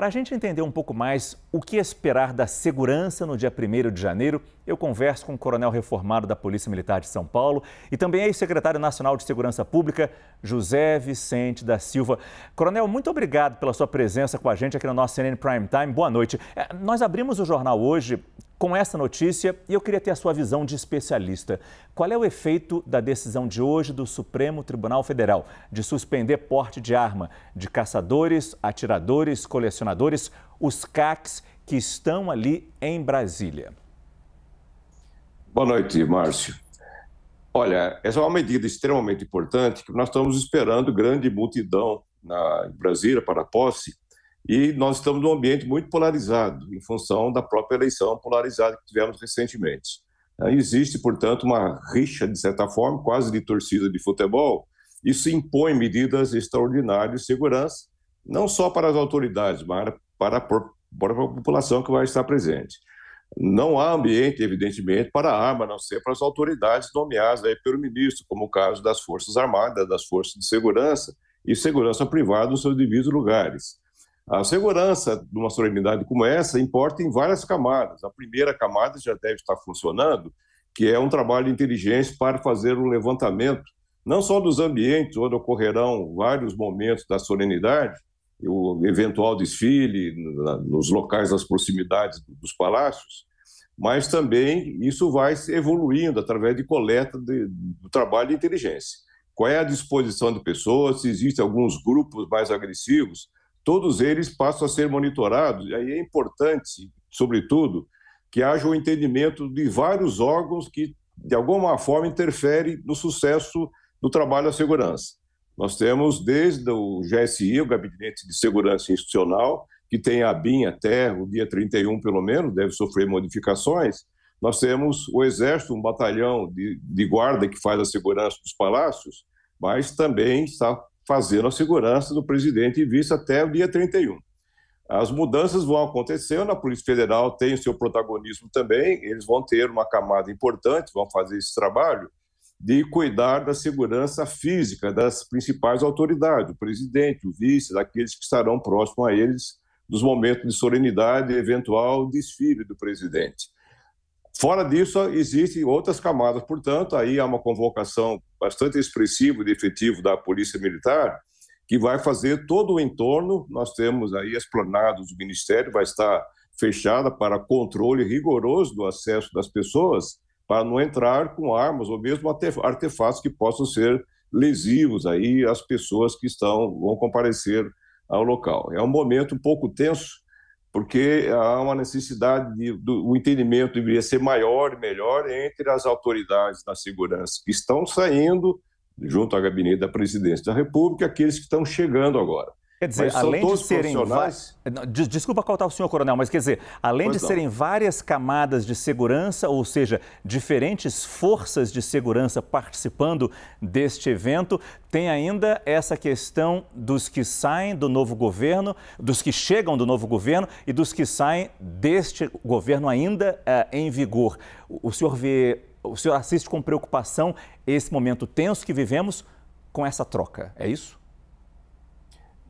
Para a gente entender um pouco mais o que esperar da segurança no dia 1 de janeiro, eu converso com o coronel reformado da Polícia Militar de São Paulo e também ex-secretário nacional de Segurança Pública, José Vicente da Silva. Coronel, muito obrigado pela sua presença com a gente aqui na nossa CNN Prime Time. Boa noite. É, nós abrimos o jornal hoje com essa notícia e eu queria ter a sua visão de especialista. Qual é o efeito da decisão de hoje do Supremo Tribunal Federal de suspender porte de arma de caçadores, atiradores, colecionadores, os CACs que estão ali em Brasília? Boa noite, Márcio. Olha, essa é uma medida extremamente importante que nós estamos esperando grande multidão na Brasília para a posse e nós estamos num ambiente muito polarizado, em função da própria eleição polarizada que tivemos recentemente. Existe, portanto, uma rixa, de certa forma, quase de torcida de futebol. Isso impõe medidas extraordinárias de segurança, não só para as autoridades, mas para a, população que vai estar presente. Não há ambiente, evidentemente, para a arma, a não ser para as autoridades nomeadas aí pelo ministro, como o caso das Forças Armadas, das Forças de Segurança e segurança privada nos seus devidos lugares. A segurança de uma solenidade como essa importa em várias camadas. A primeira camada já deve estar funcionando, que é um trabalho de inteligência para fazer um levantamento, não só dos ambientes onde ocorrerão vários momentos da solenidade, o eventual desfile nos locais das proximidades dos palácios, mas também isso vai evoluindo através de coleta de, do trabalho de inteligência. Qual é a disposição de pessoas, se existem alguns grupos mais agressivos, todos eles passam a ser monitorados. E aí é importante, sobretudo, que haja o um entendimento de vários órgãos que, de alguma forma, interferem no sucesso do trabalho à segurança. Nós temos desde o GSI, o Gabinete de Segurança Institucional, que tem a BIM até o dia 31, pelo menos, deve sofrer modificações. Nós temos o Exército, um batalhão de, de guarda que faz a segurança dos palácios, mas também está fazendo a segurança do presidente em vista até o dia 31. As mudanças vão acontecendo, a Polícia Federal tem o seu protagonismo também, eles vão ter uma camada importante, vão fazer esse trabalho de cuidar da segurança física das principais autoridades, o presidente, o vice, daqueles que estarão próximos a eles nos momentos de solenidade e eventual desfile do presidente. Fora disso, existem outras camadas, portanto, aí há uma convocação bastante expressiva de efetivo da Polícia Militar, que vai fazer todo o entorno. Nós temos aí explanados o Ministério, vai estar fechada para controle rigoroso do acesso das pessoas, para não entrar com armas ou mesmo artefatos que possam ser lesivos aí às pessoas que estão vão comparecer ao local. É um momento um pouco tenso porque há uma necessidade, de, do, o entendimento deveria ser maior e melhor entre as autoridades da segurança que estão saindo, junto ao gabinete da presidência da República, aqueles que estão chegando agora. Quer dizer, além de serem. Profissionais... Desculpa cortar o senhor, coronel, mas quer dizer, além pois de não. serem várias camadas de segurança, ou seja, diferentes forças de segurança participando deste evento, tem ainda essa questão dos que saem do novo governo, dos que chegam do novo governo e dos que saem deste governo ainda eh, em vigor. O senhor vê, o senhor assiste com preocupação esse momento tenso que vivemos com essa troca, é isso?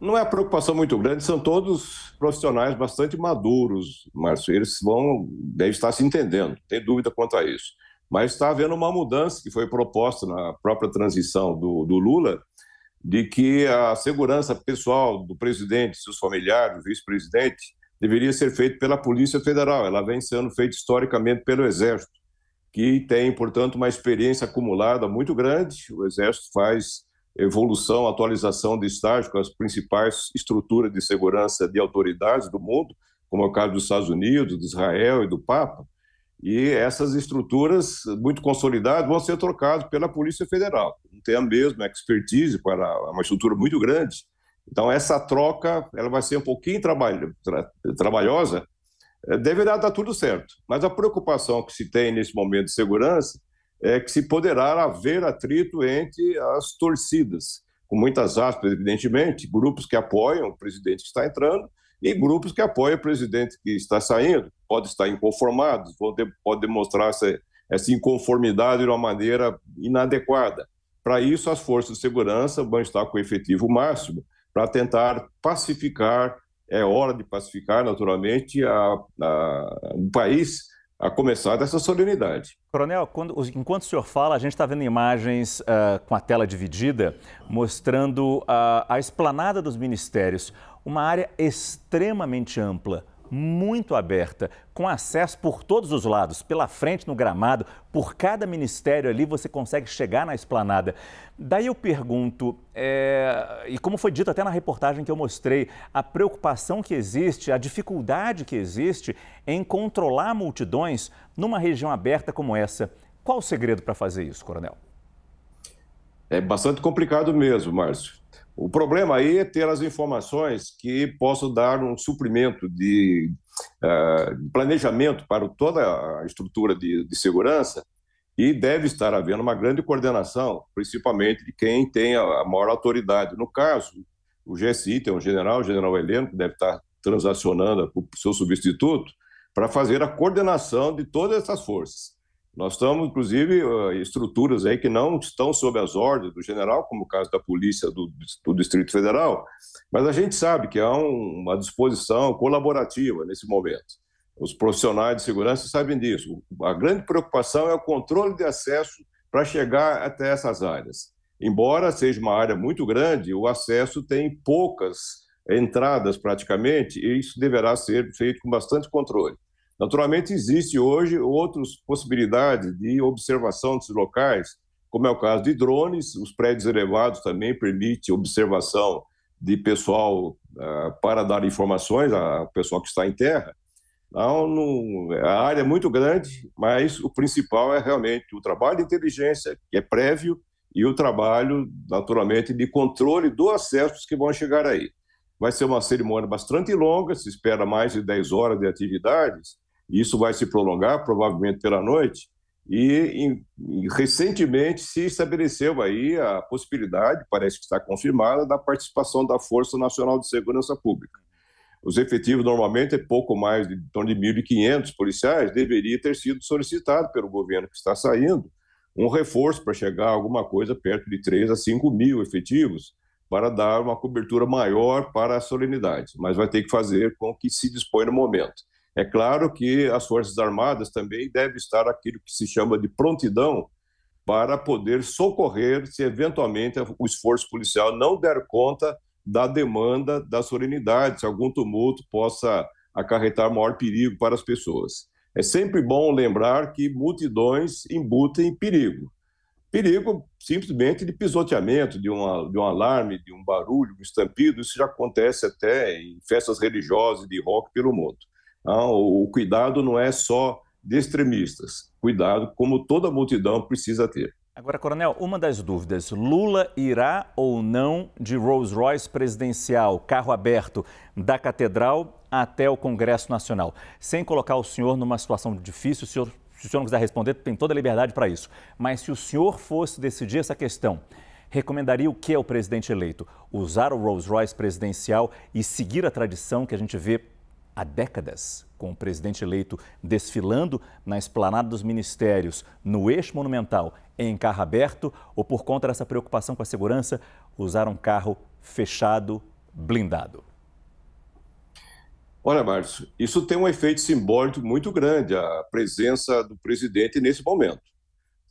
Não é preocupação muito grande, são todos profissionais bastante maduros, Márcio. Eles vão, devem estar se entendendo, tem dúvida quanto a isso. Mas está havendo uma mudança que foi proposta na própria transição do, do Lula, de que a segurança pessoal do presidente, seus familiares, do vice-presidente, deveria ser feita pela Polícia Federal. Ela vem sendo feita historicamente pelo Exército, que tem, portanto, uma experiência acumulada muito grande. O Exército faz evolução, atualização de estágio com as principais estruturas de segurança de autoridades do mundo, como é o caso dos Estados Unidos, de Israel e do Papa. E essas estruturas muito consolidadas vão ser trocadas pela Polícia Federal. Não tem a mesma expertise para uma estrutura muito grande. Então, essa troca ela vai ser um pouquinho trabalho, tra, trabalhosa. Eh, deverá dar tudo certo. Mas a preocupação que se tem nesse momento de segurança é que se poderá haver atrito entre as torcidas, com muitas aspas, evidentemente, grupos que apoiam o presidente que está entrando e grupos que apoiam o presidente que está saindo, pode estar inconformados, pode demonstrar essa, essa inconformidade de uma maneira inadequada. Para isso, as forças de segurança vão estar com o efetivo máximo para tentar pacificar, é hora de pacificar, naturalmente, a, a, o país a começar dessa solenidade. Coronel, quando, enquanto o senhor fala, a gente está vendo imagens uh, com a tela dividida mostrando a, a esplanada dos ministérios, uma área extremamente ampla muito aberta, com acesso por todos os lados, pela frente no gramado, por cada ministério ali você consegue chegar na esplanada. Daí eu pergunto, é, e como foi dito até na reportagem que eu mostrei, a preocupação que existe, a dificuldade que existe em controlar multidões numa região aberta como essa. Qual o segredo para fazer isso, coronel? É bastante complicado mesmo, Márcio. O problema aí é ter as informações que possam dar um suprimento de uh, planejamento para toda a estrutura de, de, segurança e deve estar havendo uma grande coordenação, principalmente de quem tem a, maior autoridade. No caso, o GSI tem um general, o general Heleno, que deve estar transacionando o seu substituto para fazer a coordenação de todas essas forças. Nós estamos, inclusive, estruturas aí que não estão sob as ordens do general, como o caso da polícia do, do Distrito Federal, mas a gente sabe que há um, uma disposição colaborativa nesse momento. Os profissionais de segurança sabem disso. A grande preocupação é o controle de acesso para chegar até essas áreas. Embora seja uma área muito grande, o acesso tem poucas entradas praticamente, e isso deverá ser feito com bastante controle. Naturalmente, existe hoje outras possibilidades de observação desses locais, como é o caso de drones, os prédios elevados também permite observação de pessoal uh, para dar informações ao pessoal que está em terra. Então, não, a área é muito grande, mas o principal é realmente o trabalho de inteligência, que é prévio, e o trabalho, naturalmente, de controle dos acessos que vão chegar aí. Vai ser uma cerimônia bastante longa, se espera mais de 10 horas de atividades, isso vai se prolongar, provavelmente pela noite, e, e, recentemente se estabeleceu aí a possibilidade, parece que está confirmada, da participação da Força Nacional de Segurança Pública. Os efetivos normalmente é pouco mais de de 1.500 policiais, deveria ter sido solicitado pelo governo que está saindo um reforço para chegar a alguma coisa perto de 3 a 5 mil efetivos para dar uma cobertura maior para a solenidade, mas vai ter que fazer com o que se dispõe no momento. É claro que as Forças Armadas também devem estar aquilo que se chama de prontidão para poder socorrer se eventualmente o esforço policial não der conta da demanda da solenidade, se algum tumulto possa acarretar maior perigo para as pessoas. É sempre bom lembrar que multidões embutem perigo. Perigo simplesmente de pisoteamento, de, uma, de um alarme, de um barulho, um estampido, isso já acontece até em festas religiosas de rock pelo mundo. Ah, o cuidado não é só de extremistas. Cuidado, como toda multidão precisa ter. Agora, Coronel, uma das dúvidas: Lula irá ou não de Rolls Royce presidencial, carro aberto, da Catedral até o Congresso Nacional? Sem colocar o senhor numa situação difícil, o senhor, se o senhor não quiser responder, tem toda a liberdade para isso. Mas se o senhor fosse decidir essa questão, recomendaria o que ao presidente eleito? Usar o Rolls Royce presidencial e seguir a tradição que a gente vê há décadas, com o presidente eleito desfilando na esplanada dos ministérios, no eixo monumental, em carro aberto, ou por conta dessa preocupação com a segurança, usar um carro fechado, blindado? Olha, Márcio, isso tem um efeito simbólico muito grande, a presença do presidente nesse momento.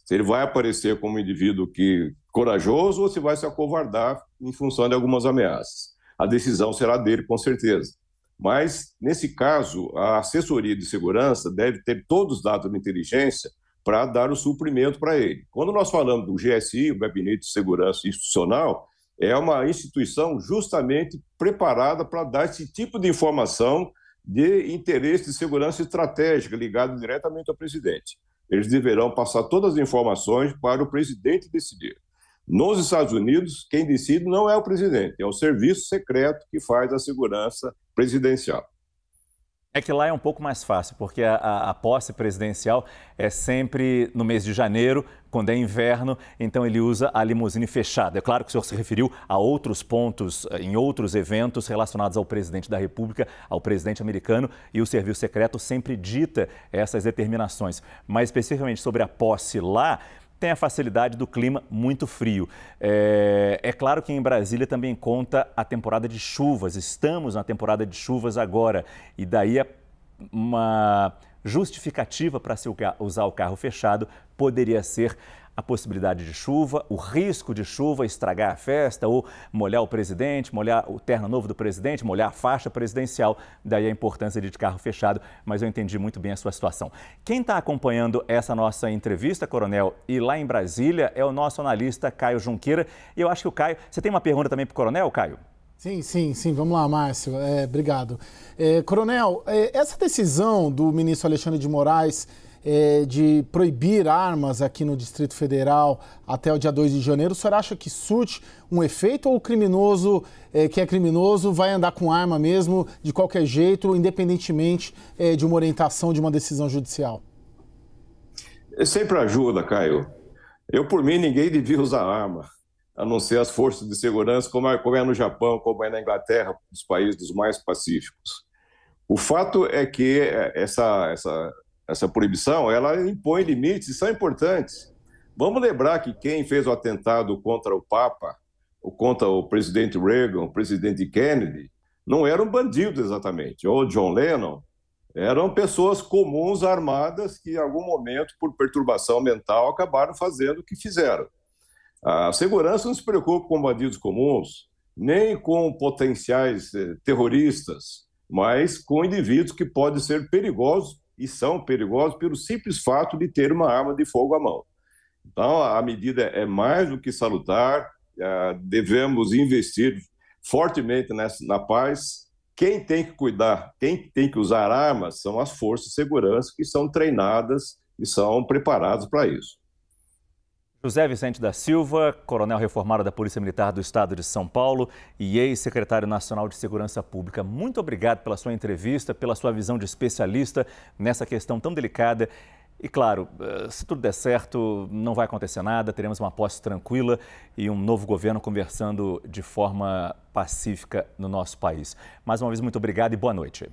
Se ele vai aparecer como um indivíduo que corajoso ou se vai se acovardar em função de algumas ameaças. A decisão será dele, com certeza. Mas, nesse caso, a assessoria de segurança deve ter todos os dados da inteligência para dar o suprimento para ele. Quando nós falamos do GSI, o Gabinete de Segurança Institucional, é uma instituição justamente preparada para dar esse tipo de informação de interesse de segurança estratégica ligado diretamente ao presidente. Eles deverão passar todas as informações para o presidente decidir. Nos Estados Unidos, quem decide não é o presidente, é o serviço secreto que faz a segurança presidencial. É que lá é um pouco mais fácil, porque a, a, a, posse presidencial é sempre no mês de janeiro, quando é inverno, então ele usa a limusine fechada. É claro que o senhor se referiu a outros pontos, eh, em outros eventos relacionados ao presidente da República, ao presidente americano, e o serviço secreto sempre dita essas determinações. Mas especificamente sobre a posse lá, tem a facilidade do clima muito frio. É, é, claro que em Brasília também conta a temporada de chuvas. Estamos na temporada de chuvas agora. E daí é uma justificativa para se usar o carro fechado poderia ser a possibilidade de chuva, o risco de chuva estragar a festa ou molhar o presidente, molhar o terno novo do presidente, molhar a faixa presidencial. Daí a importância de carro fechado, mas eu entendi muito bem a sua situação. Quem está acompanhando essa nossa entrevista, Coronel, e lá em Brasília é o nosso analista Caio Junqueira. E eu acho que o Caio. Você tem uma pergunta também para o Coronel, Caio? Sim, sim, sim. Vamos lá, Márcio. É, obrigado. É, coronel, é, essa decisão do ministro Alexandre de Moraes é, de proibir armas aqui no Distrito Federal até o dia 2 de janeiro, o senhor acha que surte um efeito ou o criminoso é, que é criminoso vai andar com arma mesmo, de qualquer jeito, independentemente é, de uma orientação, de uma decisão judicial? É sempre ajuda, Caio. Eu, por mim, ninguém devia usar arma, a não ser as forças de segurança, como é, é no Japão, como é na Inglaterra, dos países dos mais pacíficos. O fato é que é, essa, essa essa proibição, ela impõe limites e são importantes. Vamos lembrar que quem fez o atentado contra o Papa, ou contra o presidente Reagan, o presidente Kennedy, não eram bandidos exatamente, ou John Lennon, eram pessoas comuns armadas que, em algum momento, por perturbação mental, acabaram fazendo o que fizeram. A segurança não se preocupa com bandidos comuns, nem com potenciais eh, terroristas, mas com indivíduos que podem ser perigosos e são perigosos pelo simples fato de ter uma arma de fogo à mão. Então, a medida é mais do que salutar, eh, devemos investir fortemente nessa, na paz. Quem tem que cuidar, quem tem que usar armas são as forças de segurança que são treinadas e são preparadas para isso. José Vicente da Silva, coronel reformado da Polícia Militar do Estado de São Paulo e ex-secretário nacional de Segurança Pública, muito obrigado pela sua entrevista, pela sua visão de especialista nessa questão tão delicada. E claro, eh, se tudo der certo, não vai acontecer nada, teremos uma posse tranquila e um novo governo conversando de forma pacífica no nosso país. Mais uma vez, muito obrigado e boa noite.